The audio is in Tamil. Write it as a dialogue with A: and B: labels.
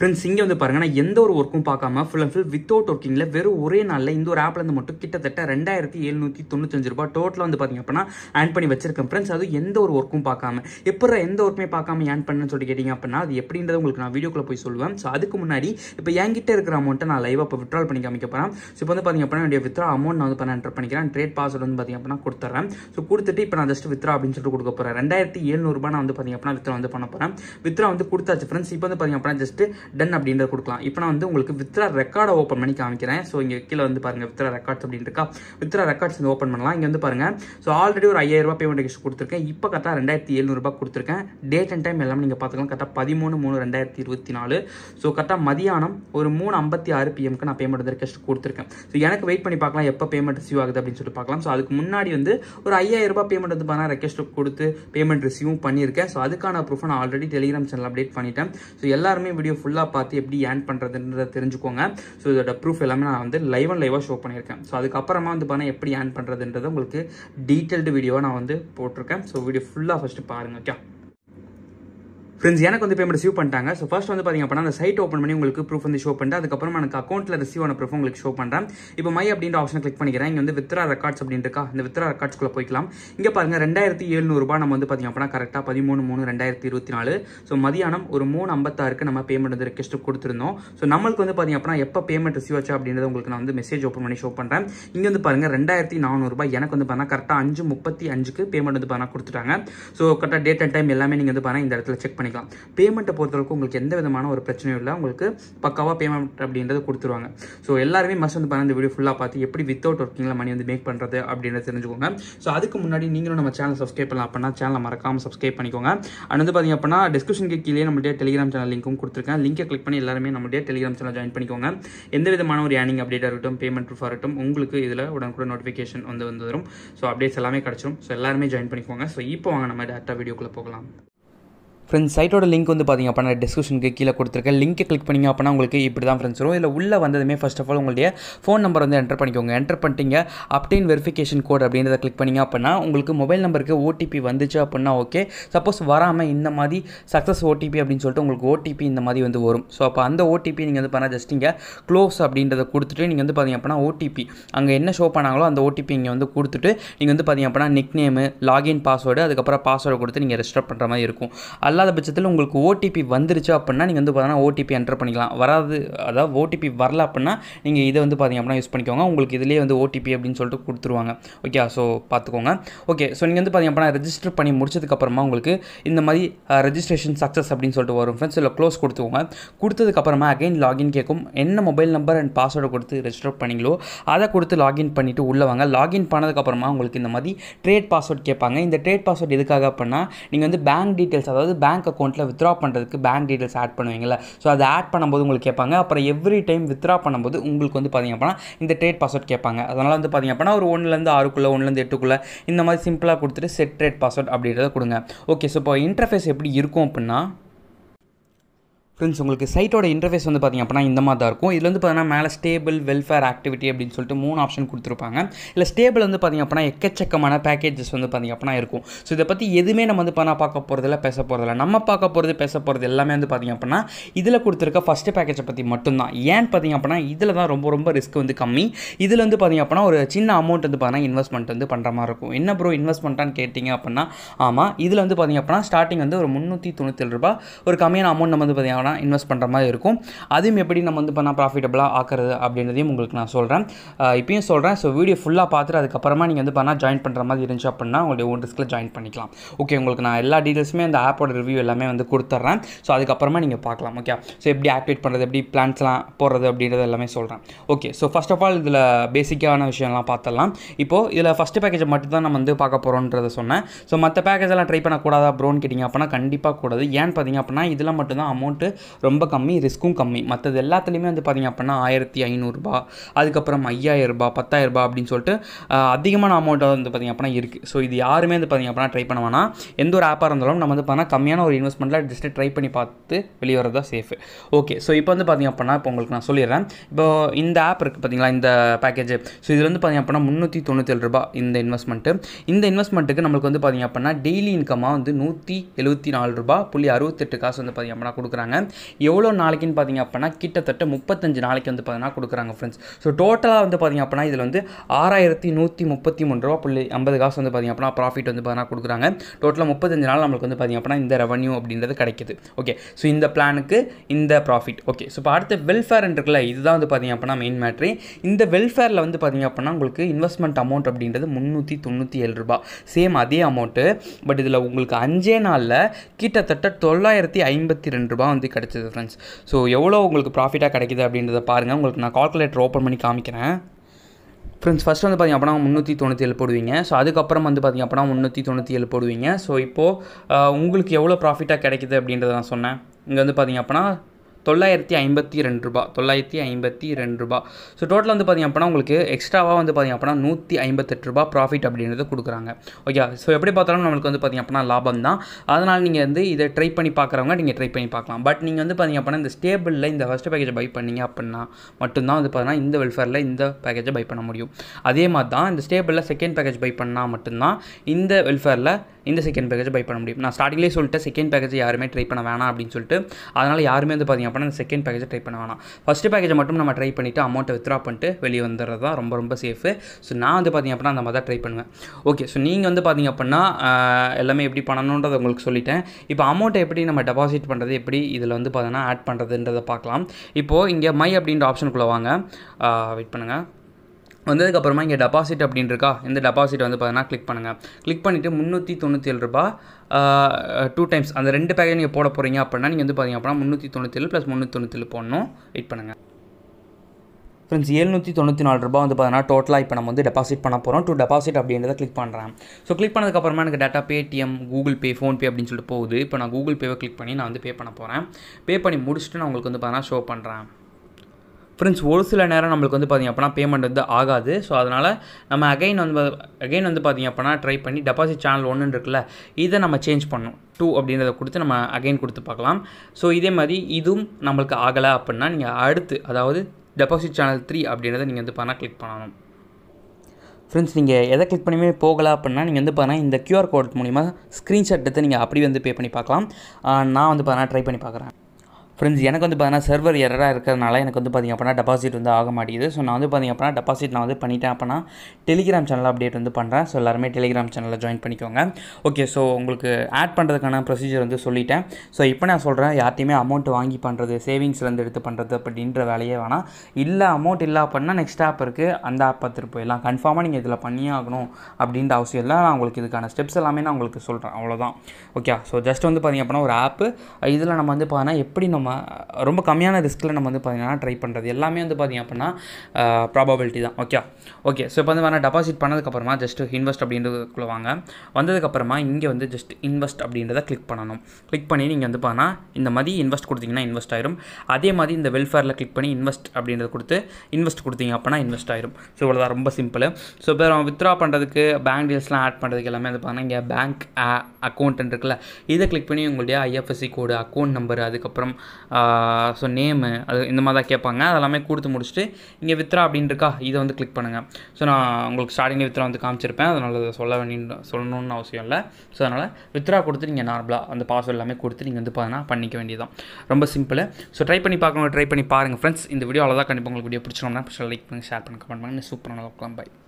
A: ஃப்ரெண்ட்ஸ் இங்கே வந்து பாருங்கன்னா எந்த ஒரு ஒர்க்கும் பார்க்காம ஃபுல் அண்ட் ஃபுல் வித்தவுட் ஒர்க்கிங்கில் வெறும் ஒரே நாளில் இந்த ஒரு ஆப்லேருந்து மட்டும் கிட்டத்தட்ட ரெண்டாயிரத்தி எழுநூற்றி தொண்ணூத்தஞ்சு ரூபாய் டோட்டலாக வந்து பார்த்தீங்க அப்படின்னா ஆன் பண்ணி வச்சிருக்கேன் ஃப்ரெண்ட்ஸ் அது எந்த ஒரு ஒர்க்கும் பார்க்காம எப்படி எந்த ஒர்க்குமே பார்க்காம ஏன் பண்ணேன்னு சொல்லி கேட்டிங்க அப்படின்னா அது எப்படின்றது உங்களுக்கு நான் வீடியோக்குள்ளே போய் சொல்லுவேன் ஸோ அதுக்கு முன்னாடி இப்போ என்கிட்ட இருக்கிற அமௌண்ட்டை நான் லைவாக இப்போ வித்ரால் பண்ணி காமிக்க போகிறேன் ஸோ இப்போ வந்து பார்த்திங்க அப்படின்னா என்னுடைய வித்ரா அமௌண்ட் நான் வந்து பண்ண என்டர் பண்ணிக்கிறேன் ட்ரேட் பாஸ்வேர்டு வந்து பார்த்திங்க அப்படின்னா கொடுத்துறேன் ஸோ கொடுத்துட்டு இப்போ நான் ஜஸ்ட் வித்ரா அப்படின்னு சொல்லிட்டு கொடுக்க போகிறேன் ரெண்டாயிரத்தி எழுநூறுபா நான் வந்து பார்த்திங்க அப்படின்னா வித்ரா வந்து பண்ண போகிறேன் வித்ரா வந்து கொடுத்தாச்சு ஃப்ரெண்ட்ஸ் இப்போ வந்து பார்த்திங்க அப்படின்னா ஜஸ்ட்டு டன் அப்படின்றது கொடுக்கலாம் இப்போ நான் வந்து உங்களுக்கு வித்ரா ரெக்கார்டை ஓப்பன் பண்ணி காமிக்கிறேன் ஸோ இங்கே கீழே வந்து பாருங்கள் வித்ரா ரெக்கார்ட்ஸ் அப்படின்னு இருக்கா வித்ரா ரெக்கார்ட்ஸ் வந்து ஓப்பன் பண்ணலாம் இங்கே வந்து பாருங்கள் ஸோ ஆல்ரெடி ஒரு ஐயாயிரரூபா பேமெண்ட் எக்ஸ்ட் கொடுத்துருக்கேன் இப்போ கரெக்டாக ரெண்டாயிரத்தி எழுநூறுபா கொடுத்துருக்கேன் டேட் அண்ட் டைம் எல்லாமே நீங்கள் பார்த்துக்கலாம் கரெக்டாக பதிமூணு மூணு ரெண்டாயிரத்தி இருபத்தி நாலு ஸோ கரெக்டாக மதியானம் ஒரு மூணு ஐம்பத்தி ஆறு பிஎம்க்கு நான் பேமெண்ட் வந்து ரெக்வஸ்ட் கொடுத்துருக்கேன் ஸோ எனக்கு வெயிட் பண்ணி பார்க்கலாம் எப்போ பேமெண்ட் ரிசீவ் ஆகுது அப்படின்னு சொல்லிட்டு பார்க்கலாம் ஸோ அதுக்கு முன்னாடி வந்து ஒரு ஐயாயிரம் ரூபாய் பேமெண்ட் வந்து பண்ணால் ரெக்வஸ்ட் கொடுத்து பேமெண்ட் ரிசீவும் பண்ணியிருக்கேன் ஸோ அதுக்கான ப்ரூஃப் நான் ஆல்ரெடி டெலிகிராம் சேனல் அப்டேட் பண்ணிட்டேன் ஸோ எல்லாருமே வீடியோ ஃபுல்லாக ஃபுல்லாக பார்த்து எப்படி ஏன் பண்ணுறதுன்றத தெரிஞ்சுக்கோங்க ஸோ இதோட ப்ரூஃப் எல்லாமே நான் வந்து லைவ் அண்ட் லைவாக ஷோ பண்ணியிருக்கேன் ஸோ அதுக்கப்புறமா வந்து பார்த்தா எப்படி ஏன் பண்ணுறதுன்றதை உங்களுக்கு டீட்டெயில்டு வீடியோவாக நான் வந்து போட்டிருக்கேன் ஸோ வீடியோ ஃபுல்லாக ஃபஸ்ட்டு பாருங்கள் ஓகே ஃப்ரெண்ட்ஸ் எனக்கு வந்து பேமெண்ட் ரிசீவ் பண்ணிட்டாங்க ஸோ ஃபர்ஸ்ட் வந்து பார்த்திங்க அப்படின்னா அந்த சைட் ஓப்பன் பண்ணி உங்களுக்கு ப்ரூஃப் வந்து ஷோ பண்ணிட்டு அதுக்கப்புறம் எனக்கு அக்கௌண்ட்டில் ரிசீவ் ஆன ப்ரூஃப் உங்களுக்கு ஷோ பண்ணுறேன் இப்போ மை அப்படின்ற ஆப்ஷனை கிளிக் பண்ணிக்கிறேன் இங்கே வந்து வித்ரா ரெக்கார்ட்ஸ் அப்படின்னு இருக்கா இந்த வித்ரா ரெக்கார்ட்ஸ்க்குள்ளே போய்க்கலாம் இங்கே பாருங்கள் ரெண்டாயிரத்தி எழுநூறுபா நம்ம வந்து பார்த்திங்க அப்படின்னா கரெக்டாக பதிமூணு மூணு ரெண்டாயிரத்தி இருபத்தி நாலு ஸோ மதியானம் ஒரு மூணு ஐம்பத்தாறுக்கு நம்ம பேமெண்ட் வந்து ரெக்வஸ்ட் கொடுத்துருந்தோம் ஸோ நம்மளுக்கு வந்து பார்த்திங்க அப்படின்னா எப்போ பேமெண்ட் ரிசீவ் ஆச்சு அப்படின்றத உங்களுக்கு நான் வந்து மெசேஜ் ஓப்பன் பண்ணி ஷோ பண்ணுறேன் இங்கே வந்து பாருங்கள் ரெண்டாயிரத்தி நானூறுபா எனக்கு வந்து பார்த்தா கரெக்டாக அஞ்சு முப்பத்தி அஞ்சுக்கு பேமெண்ட் வந்து பார்த்தா கொடுத்துட்டாங்க ஸோ கரெக்டாக டேட் அண்ட் டைம் எல்லாமே நீங்கள் வந்து பார்த்தா இந்த இடத்துல செக் பண்ணி பண்ணிக்கலாம் பேமெண்ட்டை பொறுத்தவரைக்கும் உங்களுக்கு எந்த விதமான ஒரு பிரச்சனையும் இல்லை உங்களுக்கு பக்காவாக பேமெண்ட் அப்படின்றது கொடுத்துருவாங்க ஸோ எல்லாருமே மஸ்ட் வந்து பண்ண இந்த வீடியோ ஃபுல்லாக பார்த்து எப்படி வித்தவுட் ஒர்க்கிங்கில் மணி வந்து மேக் பண்ணுறது அப்படின்றத தெரிஞ்சுக்கோங்க ஸோ அதுக்கு முன்னாடி நீங்களும் நம்ம சேனல் சப்ஸ்கிரைப் பண்ணலாம் அப்படின்னா சேனலை மறக்காமல் சப்ஸ்கிரைப் பண்ணிக்கோங்க அண்ட் வந்து பார்த்திங்க அப்படின்னா டிஸ்கிரிப்ஷன் கீழே நம்மளுடைய டெலிகிராம் சேனல் லிங்க்கும் கொடுத்துருக்கேன் லிங்கை கிளிக் பண்ணி எல்லாருமே நம்மளுடைய டெலிகிராம் சேனல் ஜாயின் பண்ணிக்கோங்க எந்த விதமான ஒரு ஏர்னிங் அப்டேட்டாக இருக்கட்டும் பேமெண்ட் ப்ரூஃப் இருக்கட்டும் உங்களுக்கு இதில் கூட நோட்டிஃபிகேஷன் வந்து வந்து வரும் ஸோ அப்டேட்ஸ் எல்லாமே கிடச்சிடும் ஸோ எல்லாருமே ஜாயின் பண்ணிக்கோங்க ஸோ இப்போ வாங்க நம்ம டேரெக்டாக வீடியோக்குள்ளே போகலாம் ஃப்ரெண்ட்ஸ் சைட்டோட லிங்க் வந்து பார்த்திங்க அப்படின்னா டிஸ்கிரிப்ஷனுக்கு கீழே கொடுத்துருக்கேன் லிங்க்கை கிளிக் பண்ணிங்க அப்படின்னா உங்களுக்கு இப்படி தான் ஃப்ரெண்ட்ஸ் வரும் இல்லை உள்ளே வந்ததுமே ஃபஸ்ட் ஆஃப் ஆல் உங்களுடைய ஃபோன் நம்பர் வந்து என்டர் பண்ணிக்கோங்க என்டர் பண்ணிட்டீங்க அப்டைன் வெரிஃபிகேஷன் கோட் அப்படின்றத கிளிக் பண்ணிங்க அப்படின்னா உங்களுக்கு மொபைல் நம்பருக்கு ஓடிபி வந்துச்சு அப்படின்னா ஓகே சப்போஸ் வராமல் இந்த மாதிரி சக்ஸஸ் ஓடிபி அப்படின்னு சொல்லிட்டு உங்களுக்கு ஓடிபி இந்த மாதிரி வந்து வரும் ஸோ அப்போ அந்த ஓடிபி நீங்கள் வந்து பண்ணால் ஜஸ்ட் இங்கே க்ளோஸ் அப்படின்றத கொடுத்துட்டு நீங்கள் வந்து பார்த்திங்க அப்படின்னா ஓடிபி அங்கே என்ன ஷோ பண்ணாங்களோ அந்த ஓடிபி இங்கே வந்து கொடுத்துட்டு நீங்கள் வந்து பார்த்திங்க அப்படின்னா நிக் நேமு லாகின் பாஸ்வேர்டு அதுக்கப்புறம் பாஸ்வேர்டு கொடுத்து நீங்கள் ரெஜிஸ்டர் பண்ணுற மாதிரி இருக்கும் அல்ல அல்லாத பட்சத்தில் உங்களுக்கு ஓடிபி வந்துருச்சு அப்படின்னா நீங்கள் வந்து பார்த்தீங்கன்னா ஓடிபி என்டர் பண்ணிக்கலாம் வராது அதாவது ஓடிபி வரல அப்படின்னா நீங்கள் இதை வந்து பார்த்திங்க அப்படின்னா யூஸ் பண்ணிக்கோங்க உங்களுக்கு இதிலேயே வந்து ஓடிபி அப்படின்னு சொல்லிட்டு கொடுத்துருவாங்க ஓகே ஸோ பார்த்துக்கோங்க ஓகே ஸோ நீங்கள் வந்து பார்த்திங்க அப்படின்னா ரெஜிஸ்டர் பண்ணி முடிச்சதுக்கப்புறமா உங்களுக்கு இந்த மாதிரி ரெஜிஸ்ட்ரேஷன் சக்ஸஸ் அப்படின்னு சொல்லிட்டு வரும் ஃப்ரெண்ட்ஸ் இல்லை க்ளோஸ் கொடுத்துக்கோங்க கொடுத்ததுக்கப்புறமா அகைன் லாகின் கேட்கும் என்ன மொபைல் நம்பர் அண்ட் பாஸ்வேர்டு கொடுத்து ரெஜிஸ்டர் பண்ணிங்களோ அதை கொடுத்து லாகின் பண்ணிவிட்டு உள்ளே வாங்க லாகின் பண்ணதுக்கப்புறமா உங்களுக்கு இந்த மாதிரி ட்ரேட் பாஸ்வேர்ட் கேட்பாங்க இந்த ட்ரேட் பாஸ்வேர்ட் எதுக்காக அப்படின்னா நீங்கள் வந்து பேங்க் டீட்டெயில்ஸ் அதாவது பேங்க் பேங்க் அக்கௌண்ட்டில் வித்ரா பண்ணுறதுக்கு பேங்க் டீட்டெயில்ஸ் ஆட் பண்ணுவீங்களா ஸோ அதை ஆட் பண்ணும்போது உங்களுக்கு கேட்பாங்க அப்புறம் எவ்ரி டைம் வித்ரா பண்ணும்போது உங்களுக்கு வந்து பார்த்திங்க அப்படின்னா இந்த ட்ரேட் பாஸ்வேர்ட் கேட்பாங்க அதனால் வந்து பார்த்திங்க அப்படின்னா ஒரு ஒன்றுலேருந்து ஆறுக்குள்ளே ஒன்றுலேருந்து எட்டுக்குள்ளே இந்த மாதிரி சிம்பிளாக கொடுத்துட்டு செட் ட்ரேட் பாஸ்வேர்ட் அப்படின்றத கொடுங்க ஓகே ஸோ இப்போ இன்டர்ஃபேஸ் எப்படி இருக்கும் அப்படின்னா ஃப்ரெண்ட்ஸ் உங்களுக்கு சைட்டோட இன்டர்ஃபேஸ் வந்து பார்த்திங்க அப்படின்னா இந்த மாதிரி தான் இருக்கும் இதில் வந்து பார்த்தீங்கன்னா மேலே ஸ்டேபிள் வெல்ஃபேர் ஆக்டிவிட்டி அப்படின்னு சொல்லிட்டு மூணு ஆப்ஷன் கொடுத்துருப்பாங்க இல்லை ஸ்டேபிள் வந்து பார்த்திங்க அப்படின்னா எக்கச்சக்கமான பேக்கேஜஸ் வந்து பார்த்திங்க அப்படின்னா இருக்கும் ஸோ இதை பற்றி எதுவுமே நம்ம வந்து பண்ணால் பார்க்க போகிறதில்ல பேச போகிறதில்ல நம்ம பார்க்க போகிறது பேச போகிறது எல்லாமே வந்து பார்த்திங்க அப்படின்னா இதில் கொடுத்துருக்க ஃபஸ்ட்டு பேக்கேஜை பற்றி மட்டும்தான் ஏன் பார்த்திங்க அப்படின்னா இதில் தான் ரொம்ப ரொம்ப ரிஸ்க் வந்து கம்மி இதில் வந்து பார்த்திங்க அப்படின்னா ஒரு சின்ன அமௌண்ட் வந்து பார்த்தீங்கன்னா இன்வெஸ்ட்மெண்ட் வந்து பண்ணுற மாதிரி இருக்கும் என்ன ப்ரோ இன்வெஸ்ட்மெண்ட்டான்னு கேட்டிங்க அப்படின்னா ஆமாம் இதில் வந்து பார்த்திங்க அப்படின்னா ஸ்டார்டிங் வந்து ஒரு முந்நூற்றி தொண்ணூற்றி ரூபாய் ஒரு கம்மியான அமௌண்ட் நம்ம வந்து பார்த்திங்க தான் இன்வெஸ்ட் பண்ணுற மாதிரி இருக்கும் அதையும் எப்படி நம்ம வந்து பண்ணால் ப்ராஃபிட்டபுளாக ஆக்கிறது அப்படின்றதையும் உங்களுக்கு நான் சொல்கிறேன் இப்பயும் சொல்கிறேன் ஸோ வீடியோ ஃபுல்லாக பார்த்துட்டு அதுக்கப்புறமா நீங்கள் வந்து பண்ணால் ஜாயின் பண்ணுற மாதிரி இருந்துச்சு அப்படின்னா உங்களுடைய ஓன் ரிஸ்கில் ஜாயின் பண்ணிக்கலாம் ஓகே உங்களுக்கு நான் எல்லா டீட்டெயில்ஸுமே அந்த ஆப்போட ரிவ்யூ எல்லாமே வந்து கொடுத்துட்றேன் ஸோ அதுக்கப்புறமா நீங்கள் பார்க்கலாம் ஓகே ஸோ எப்படி ஆக்டிவேட் பண்ணுறது எப்படி பிளான்ஸ்லாம் போடுறது அப்படின்றது எல்லாமே சொல்கிறேன் okay so first of all இதில் பேசிக்கான விஷயம்லாம் பார்த்தலாம் இப்போது இதில் ஃபஸ்ட்டு பேக்கேஜை மட்டும்தான் நம்ம வந்து பார்க்க போகிறோன்றதை சொன்னேன் ஸோ மற்ற பேக்கேஜெல்லாம் ட்ரை பண்ணக்கூடாதா ப்ரோன்னு கேட்டிங்க அப்படின்னா கண்டிப்பாக கூடாது ஏன்னு பார்த்தீங்க அப்படின்னா இதில் மட்டும்தான் அமௌண்ட்டு ரொம்ப கம்மி ரிஸ்க்கும் கம்மி மற்றது எல்லாத்துலேயுமே வந்து பார்த்திங்க அப்படின்னா ஆயிரத்தி ஐநூறுரூபா அதுக்கப்புறம் ஐயாயிரரூபா பத்தாயிரரூபா அப்படின்னு சொல்லிட்டு அதிகமான அமௌண்ட்டாக வந்து பார்த்திங்க அப்படின்னா இருக்குது ஸோ இது யாருமே வந்து பார்த்திங்க அப்படின்னா ட்ரை பண்ண எந்த ஒரு ஆப்பாக இருந்தாலும் நம்ம வந்து பார்த்தீங்கன்னா கம்மியான ஒரு இன்வெஸ்ட்மெண்ட்டில் ஜஸ்ட்டு ட்ரை பண்ணி பார்த்து வெளியே தான் சேஃபு ஓகே ஸோ இப்போ வந்து பார்த்திங்க அப்படின்னா இப்போ உங்களுக்கு நான் சொல்லிடுறேன் இப்போ இந்த ஆப் இருக்குது பார்த்திங்களா இந்த பேக்கேஜ் ஸோ இதில் வந்து பார்த்திங்க அப்படின்னா முந்நூற்றி தொண்ணூற்றேழு ரூபா இந்த இன்வெஸ்ட்மெண்ட்டு இந்த இன்வெஸ்ட்மெண்ட்டுக்கு நம்மளுக்கு வந்து பார்த்திங்க அப்படின்னா டெய்லி இன்கமாக வந்து நூற்றி எழுபத்தி நாலு ரூபா புள்ளி அறுபத்தெட்டு காசு வந்து பார்த்திங்க அப்படின்னா கொடுக்குறாங்க எவ்வளோ நாளைக்குன்னு பார்த்தீங்க அப்படின்னா கிட்டத்தட்ட முப்பத்தஞ்சு நாளைக்கு வந்து பார்த்தீங்கன்னா கொடுக்குறாங்க ஃப்ரெண்ட்ஸ் ஸோ டோட்டலாக வந்து பார்த்திங்க அப்படின்னா இதில் வந்து ஆறாயிரத்தி நூற்றி முப்பத்தி மூணு ரூபா புள்ளி ஐம்பது காசு வந்து பார்த்திங்க அப்படின்னா ப்ராஃபிட் வந்து பார்த்தீங்கன்னா கொடுக்குறாங்க டோட்டலாக முப்பத்தஞ்சு நாள் நம்மளுக்கு வந்து பார்த்திங்க அப்படின்னா இந்த ரெவன்யூ அப்படின்றது கிடைக்கிது ஓகே ஸோ இந்த பிளானுக்கு இந்த ப்ராஃபிட் ஓகே ஸோ இப்போ அடுத்து வெல்ஃபேர் இருக்குல்ல இதுதான் வந்து பார்த்திங்க அப்படின்னா மெயின் மேட்ரி இந்த வெல்ஃபேரில் வந்து பார்த்திங்க அப்படின்னா உங்களுக்கு இன்வெஸ்ட்மெண்ட் அமௌண்ட் அப்படின்றது முந்நூற்றி தொண்ணூற்றி ஏழு ரூபா சேம் அதே அமௌண்ட்டு பட் இதில் உங்களுக்கு அஞ்சே நாளில் கிட்டத்தட்ட தொள்ளாயிரத்தி ஐம்பத்தி ரெண்டு ரூபா வந்து கிடைக்கும் கிடச்சிது ஃப்ரெண்ட்ஸ் ஸோ எவ்வளோ உங்களுக்கு ப்ராஃபிட்டாக கிடைக்கிது அப்படின்றத பாருங்கள் உங்களுக்கு நான் கால்குலேட்டர் ஓப்பன் பண்ணி காமிக்கிறேன் ஃப்ரெண்ட்ஸ் ஃபஸ்ட் வந்து பார்த்திங்க அப்படின்னா முந்நூற்றி தொண்ணூற்றி ஏழு போடுவீங்க ஸோ அதுக்கப்புறம் வந்து பார்த்திங்க அப்படின்னா முந்நூற்றி தொண்ணூற்றி ஏழு போடுவீங்க ஸோ இப்போது உங்களுக்கு எவ்வளோ ப்ராஃபிட்டாக கிடைக்கிது அப்படின்றத நான் சொன்னேன் இங்கே வந்து பார்த்திங்க அப்படின்னா தொள்ளாயிரத்தி ஐம்பத்தி ரெண்டு ரூபா தொள்ளாயிரத்தி ஐம்பத்தி ரெண்டு ரூபா ஸோ டோட்டல் வந்து பார்த்திங்க அப்படின்னா உங்களுக்கு எக்ஸ்ட்ராவாக வந்து பார்த்திங்க அப்படின்னா நூற்றி ஐம்பத்தெட்டு ரூபா ப்ராஃபிட் அப்படின்றது கொடுக்குறாங்க ஓகே ஸோ எப்படி பார்த்தாலும் நம்மளுக்கு வந்து பார்த்திங்க அப்படின்னா லாபம் தான் அதனால் நீங்கள் வந்து இதை ட்ரை பண்ணி பார்க்குறவங்க நீங்கள் ட்ரை பண்ணி பார்க்கலாம் பட் நீங்கள் வந்து பார்த்திங்க அப்படின்னா இந்த ஸ்டேபிளில் இந்த ஃபஸ்ட் பேக்கேஜை பை பண்ணிங்க அப்படின்னா மட்டும்தான் வந்து பார்த்தீங்கன்னா இந்த வெல்ஃபேரில் இந்த பேக்கேஜை பை பண்ண முடியும் அதே மாதிரி தான் இந்த ஸ்டேபிளில் செகண்ட் பேக்கேஜ் பை பண்ணால் மட்டும்தான் இந்த வெல்ஃபேரில் இந்த செகண்ட் பேக்கேஜ் பை பண்ண முடியும் நான் ஸ்டார்டிங்லேயே சொல்லிட்டு செகண்ட் பேக்கேஜ் யாருமே ட்ரை பண்ண வேணாம் அப்படின்னு சொல்லிட்டு அதனால் யாருமே வந்து பார்த்திங்க அப்படின்னா செகண்ட் பேக்கேஜ் ட்ரை பண்ண வேணாம் ஃபஸ்ட்டு பேக்கேஜ் மட்டும் நம்ம ட்ரை பண்ணிவிட்டு அமௌண்ட்டை வித்ரா பண்ணிட்டு வெளியே வந்துடுறது தான் ரொம்ப ரொம்ப சேஃபு ஸோ நான் வந்து பார்த்திங்க அப்படின்னா அந்த மாதிரி தான் ட்ரை பண்ணுவேன் ஓகே ஸோ நீங்கள் வந்து பார்த்திங்க அப்படின்னா எல்லாமே எப்படி பண்ணணுன்றதை உங்களுக்கு சொல்லிட்டேன் இப்போ அமௌண்ட்டை எப்படி நம்ம டெபாசிட் பண்ணுறது எப்படி இதில் வந்து பார்த்தீங்கன்னா ஆட் பண்ணுறதுன்றதை பார்க்கலாம் இப்போது இங்கே மை அப்படின்ற ஆப்ஷனுக்குள்ளே வாங்க வெயிட் பண்ணுங்கள் வந்ததுக்கப்புறமா இங்கே டெபாசிட் அப்படின்னு இருக்கா இந்த டெபாசிட் வந்து பார்த்தீங்கன்னா கிளிக் பண்ணுங்கள் கிளிக் பண்ணிவிட்டு முந்நூற்றி தொண்ணூற்றி ஏழு ரூபா டூ டைம்ஸ் அந்த ரெண்டு பேக்கேஜ் நீங்கள் போட போகிறீங்க அப்படின்னா நீங்கள் வந்து பார்த்தீங்க அப்படின்னா முந்நூற்றி தொண்ணூற்றி ஏழு ப்ளஸ் முந்நூற்றி தொண்ணூற்றி ஏழு போடணும் வெயிட் பண்ணுங்கள் ஃப்ரெண்ட்ஸ் எழுநூற்றி தொண்ணூற்றி நாலு ரூபா வந்து பார்த்தீங்கன்னா டோட்டலாக இப்போ நம்ம வந்து டெபாசிட் பண்ண போகிறோம் டூ டெபாசிட் அப்படின்றத கிளிக் பண்ணுறேன் ஸோ கிளிக் பண்ணதுக்கப்புறமா எனக்கு data Paytm Google Pay PhonePe அப்படின்னு சொல்லிட்டு போகுது இப்போ நான் கூகுள் பேவை கிளிக் பண்ணி நான் வந்து பே பண்ண போகிறேன் பே பண்ணி முடிச்சுட்டு நான் உங்களுக்கு வந்து பார்த்தீங்கன்னா ஷோ பண்ணுறேன் ஃப்ரெண்ட்ஸ் ஒரு சில நேரம் நம்மளுக்கு வந்து பார்த்திங்க அப்படின்னா பேமெண்ட் வந்து ஆகாது ஸோ அதனால் நம்ம அகைன் வந்து அகைன் வந்து பார்த்திங்க அப்படின்னா ட்ரை பண்ணி டெபாசிட் சேனல் ஒன்று இருக்குல்ல இதை நம்ம சேஞ்ச் பண்ணணும் டூ அப்படின்றத கொடுத்து நம்ம அகைன் கொடுத்து பார்க்கலாம் ஸோ இதே மாதிரி இதுவும் நம்மளுக்கு ஆகலை அப்படின்னா நீங்கள் அடுத்து அதாவது டெபாசிட் சேனல் த்ரீ அப்படின்றத நீங்கள் வந்து பார்த்தா கிளிக் பண்ணணும் ஃப்ரெண்ட்ஸ் நீங்கள் எதை கிளிக் பண்ணியுமே போகலாம் அப்படின்னா நீங்கள் வந்து பார்த்தீங்கன்னா இந்த க்யூஆர் கோட் மூலிமா ஸ்க்ரீன்ஷாட் எடுத்து நீங்கள் அப்படி வந்து பே பண்ணி பார்க்கலாம் நான் வந்து பார்த்தீங்கன்னா ட்ரை பண்ணி பார்க்குறேன் ஃப்ரெண்ட்ஸ் எனக்கு வந்து பார்த்தீங்கன்னா சர்வர் எரராக இருக்கிறதுனால எனக்கு வந்து பார்த்திங்க அப்படின்னா டெபாசிட் வந்து ஆக மாட்டேங்குது ஸோ நான் வந்து பார்த்திங்க அப்படின்னா டெபாசிட் நான் வந்து பண்ணிட்டேன் அப்படின்னா டெலிகிராம் சேனல் அப்டேட் வந்து பண்ணுறேன் ஸோ எல்லாருமே டெலிகிராம் சேனலில் ஜாயின் பண்ணிக்கோங்க ஓகே ஸோ உங்களுக்கு ஆட் பண்ணுறதுக்கான ப்ரொசீஜர் வந்து சொல்லிட்டேன் ஸோ இப்போ நான் சொல்கிறேன் யார்ட்டையுமே அமௌண்ட் வாங்கி பண்ணுறது சேவிங்ஸ்லேருந்து எடுத்து பண்ணுறது அப்படின்ற வேலையே வேணாம் இல்லை அமௌண்ட் இல்லை அப்படின்னா நெக்ஸ்ட் ஆப் இருக்குது அந்த ஆப் பார்த்துட்டு போயிடலாம் கன்ஃபார்மாக நீங்கள் இதில் பண்ணியே ஆகணும் அப்படின்ற அவசியம் இல்லை நான் உங்களுக்கு இதுக்கான ஸ்டெப்ஸ் எல்லாமே நான் உங்களுக்கு சொல்கிறேன் அவ்வளோதான் ஓகே ஸோ ஜஸ்ட் வந்து பார்த்திங்க அப்படின்னா ஒரு ஆப்பு இதில் நம்ம வந்து பார்த்தீங்கன்னா எப்படி நம்ம ரொம்ப கம்மியான ரிஸ்க்கில் நம்ம வந்து பார்த்திங்கன்னா ட்ரை பண்ணுறது எல்லாமே வந்து பார்த்திங்க அப்படின்னா ப்ராபபிலிட்டி தான் ஓகே ஓகே ஸோ இப்போ வந்து வேணால் டெபாசிட் பண்ணதுக்கப்புறமா ஜஸ்ட் இன்வெஸ்ட் அப்படின்றதுக்குள்ளே வாங்க வந்ததுக்கப்புறமா இங்கே வந்து ஜஸ்ட் இன்வெஸ்ட் அப்படின்றத கிளிக் பண்ணணும் கிளிக் பண்ணி நீங்கள் வந்து பார்த்தா இந்த மாதிரி இன்வெஸ்ட் கொடுத்தீங்கன்னா இன்வெஸ்ட் ஆயிரும் அதே மாதிரி இந்த வெல்ஃபேரில் கிளிக் பண்ணி இன்வெஸ்ட் அப்படின்றது கொடுத்து இன்வெஸ்ட் கொடுத்தீங்க அப்படின்னா இன்வெஸ்ட் ஆயிரும் ஸோ தான் ரொம்ப சிம்பிள் ஸோ இப்போ வித்ரா பண்ணுறதுக்கு பேங்க் டீல்ஸ்லாம் ஆட் பண்ணுறதுக்கு எல்லாமே வந்து பார்த்தீங்கன்னா இங்கே பேங்க் அக்கௌண்ட் இருக்குல்ல இதை கிளிக் பண்ணி உங்களுடைய ஐஎஃப்எஸ்சி கோடு அக்கௌண்ட் நம்பர் அதுக்கப்புறம் ஸோ நேமு அது இந்த மாதிரி தான் கேட்பாங்க அதெல்லாமே கொடுத்து முடிச்சுட்டு இங்கே வித்ரா அப்படின்னு இருக்கா இதை வந்து கிளிக் பண்ணுங்கள் ஸோ நான் உங்களுக்கு ஸ்டார்டிங்கில் வித்ரா வந்து காமிச்சிருப்பேன் அதனால் அதை சொல்ல வேண்டிய சொல்லணும்னு அவசியம் இல்லை ஸோ அதனால் வித்ரா கொடுத்து நீங்கள் நார்மலாக அந்த பாஸ்வேர்ட் எல்லாமே கொடுத்து நீங்கள் வந்து பார்த்தீங்கன்னா பண்ணிக்க வேண்டியதான் ரொம்ப சிம்பிள் ஸோ ட்ரை பண்ணி பார்க்கணும் ட்ரை பண்ணி பாருங்கள் ஃப்ரெண்ட்ஸ் இந்த வீடியோ அவ்வளோதான் கண்டிப்பாக உங்களுக்கு வீடியோ பிடிச்சிருந்தோம்னா லைக் பண்ணுங்கள் ஷேர் பண்ணுங்க கமெண்ட் பண்ணுங்கள் சூப்பரான பாய்